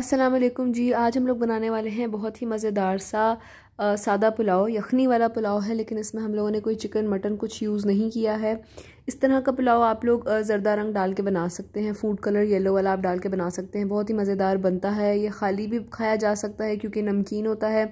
असलम जी आज हम लोग बनाने वाले हैं बहुत ही मज़ेदार सा आ, सादा पुलाव यखनी वाला पुलाव है लेकिन इसमें हम लोगों ने कोई चिकन मटन कुछ यूज़ नहीं किया है इस तरह का पुलाव आप लोग ज़रदा रंग डाल के बना सकते हैं फूड कलर येलो वाला आप डाल के बना सकते हैं बहुत ही मज़ेदार बनता है ये खाली भी खाया जा सकता है क्योंकि नमकीन होता है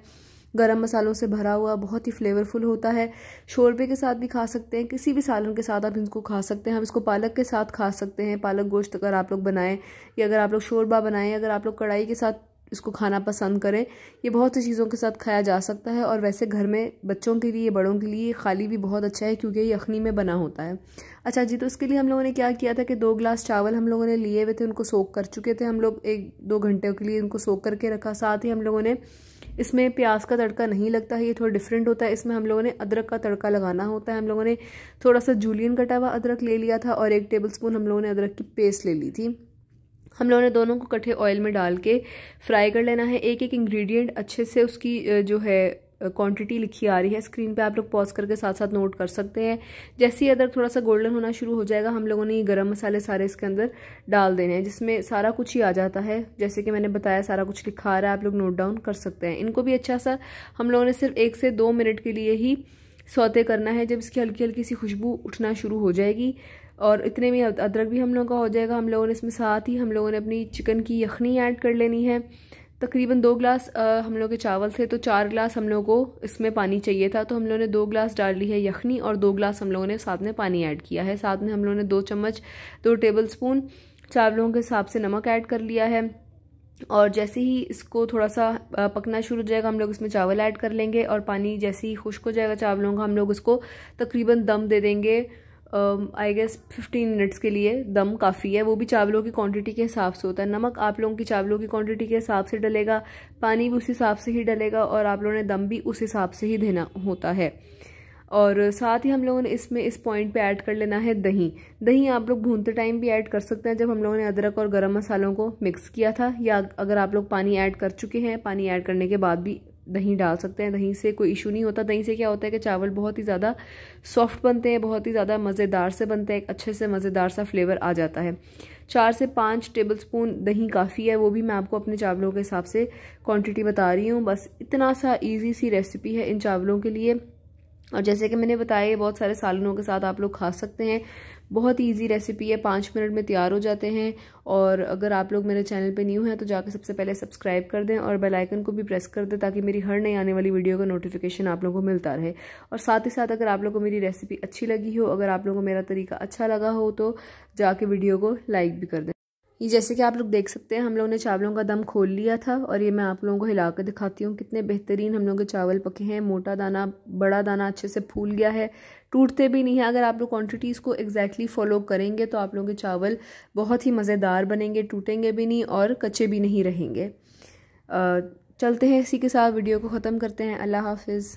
गरम मसालों से भरा हुआ बहुत ही फ्लेवरफुल होता है शोरबे के साथ भी खा सकते हैं किसी भी सालन के साथ आप इनको खा सकते हैं हम इसको पालक के साथ खा सकते हैं पालक गोश्त अगर आप लोग बनाएं या अगर आप लोग शोरबा बनाएं अगर आप लोग कढ़ाई के साथ इसको खाना पसंद करें ये बहुत सी चीज़ों के साथ खाया जा सकता है और वैसे घर में बच्चों के लिए बड़ों के लिए खाली भी बहुत अच्छा है क्योंकि ये यखनी में बना होता है अच्छा जी तो इसके लिए हम लोगों ने क्या किया था कि दो ग्लास चावल हम लोगों ने लिए हुए थे उनको सोख कर चुके थे हम लोग एक दो घंटे के लिए उनको सोख करके रखा साथ ही हम लोगों ने इसमें प्याज का तड़का नहीं लगता है ये थोड़ा डिफरेंट होता है इसमें हम लोगों ने अदरक का तड़का लगाना होता है हम लोगों ने थोड़ा सा जूलियन कटा हुआ अदरक ले लिया था और एक टेबल स्पून हम लोगों ने अदरक की पेस्ट ले ली थी हम लोगों ने दोनों को कट्ठे ऑयल में डाल के फ्राई कर लेना है एक एक इंग्रेडिएंट अच्छे से उसकी जो है क्वांटिटी लिखी आ रही है स्क्रीन पे आप लोग पॉज करके साथ साथ नोट कर सकते हैं जैसे ही अदरक थोड़ा सा गोल्डन होना शुरू हो जाएगा हम लोगों ने ये गरम मसाले सारे इसके अंदर डाल देने हैं जिसमें सारा कुछ ही आ जाता है जैसे कि मैंने बताया सारा कुछ लिखा आ रहा है आप लोग नोट डाउन कर सकते हैं इनको भी अच्छा सा हम लोगों ने सिर्फ एक से दो मिनट के लिए ही सौते करना है जब इसकी हल्की हल्की सी खुशबू उठना शुरू हो जाएगी और इतने में अदरक भी हम लोगों का हो जाएगा हम लोगों ने इसमें साथ ही हम लोगों ने अपनी चिकन की यखनी ऐड कर लेनी है तकरीबन दो ग्लास हम लोग के चावल थे तो चार ग्लास हम लोग को इसमें पानी चाहिए था तो हम लोगों ने दो ग्लास डाल ली है यखनी और दो ग्लास हम लोगों ने साथ में पानी ऐड किया है साथ में हम लोगों ने दो चम्मच दो टेबल स्पून चावलों के हिसाब से नमक ऐड कर लिया है और जैसे ही इसको थोड़ा सा पकना शुरू हो जाएगा हम लोग इसमें चावल ऐड कर लेंगे और पानी जैसे ही खुश्क हो जाएगा चावलों का हम लोग उसको तकरीबन दम दे देंगे आई गेस फिफ्टीन मिनट्स के लिए दम काफ़ी है वो भी चावलों की क्वांटिटी के हिसाब से होता है नमक आप लोगों की चावलों की क्वांटिटी के हिसाब से डलेगा पानी भी उस हिसाब से ही डलेगा और आप लोगों ने दम भी उस हिसाब से ही देना होता है और साथ ही हम लोगों ने इसमें इस पॉइंट पे ऐड कर लेना है दही दही आप लोग भूनते टाइम भी ऐड कर सकते हैं जब हम लोगों ने अदरक और गर्म मसालों को मिक्स किया था या अगर आप लोग पानी ऐड कर चुके हैं पानी ऐड करने के बाद भी दही डाल सकते हैं दही से कोई इशू नहीं होता दही से क्या होता है कि चावल बहुत ही ज़्यादा सॉफ्ट बनते हैं बहुत ही ज़्यादा मज़ेदार से बनते हैं अच्छे से मज़ेदार सा फ्लेवर आ जाता है चार से पाँच टेबल स्पून दही काफ़ी है वो भी मैं आपको अपने चावलों के हिसाब से क्वांटिटी बता रही हूँ बस इतना सा ईजी सी रेसिपी है इन चावलों के लिए और जैसे कि मैंने बताया बहुत सारे सालनों के साथ आप लोग खा सकते हैं बहुत ही ईजी रेसिपी है पाँच मिनट में तैयार हो जाते हैं और अगर आप लोग मेरे चैनल पे न्यू हैं तो जाकर सबसे पहले सब्सक्राइब कर दें और बेल आइकन को भी प्रेस कर दें ताकि मेरी हर नई आने वाली वीडियो का नोटिफिकेशन आप लोगों को मिलता रहे और साथ ही साथ अगर आप लोगों को मेरी रेसिपी अच्छी लगी हो अगर आप लोगों को मेरा तरीका अच्छा लगा हो तो जाके वीडियो को लाइक भी कर दें ये जैसे कि आप लोग देख सकते हैं हम लोगों ने चावलों का दम खोल लिया था और ये मैं आप लोगों को हिला कर दिखाती हूँ कितने बेहतरीन हम लोगों के चावल पके हैं मोटा दाना बड़ा दाना अच्छे से फूल गया है टूटते भी नहीं है अगर आप लोग क्वांटिटीज़ को एग्जैक्टली फॉलो करेंगे तो आप लोगों के चावल बहुत ही मज़ेदार बनेंगे टूटेंगे भी नहीं और कच्चे भी नहीं रहेंगे चलते हैं इसी के साथ वीडियो को ख़त्म करते हैं अल्लाह हाफिज़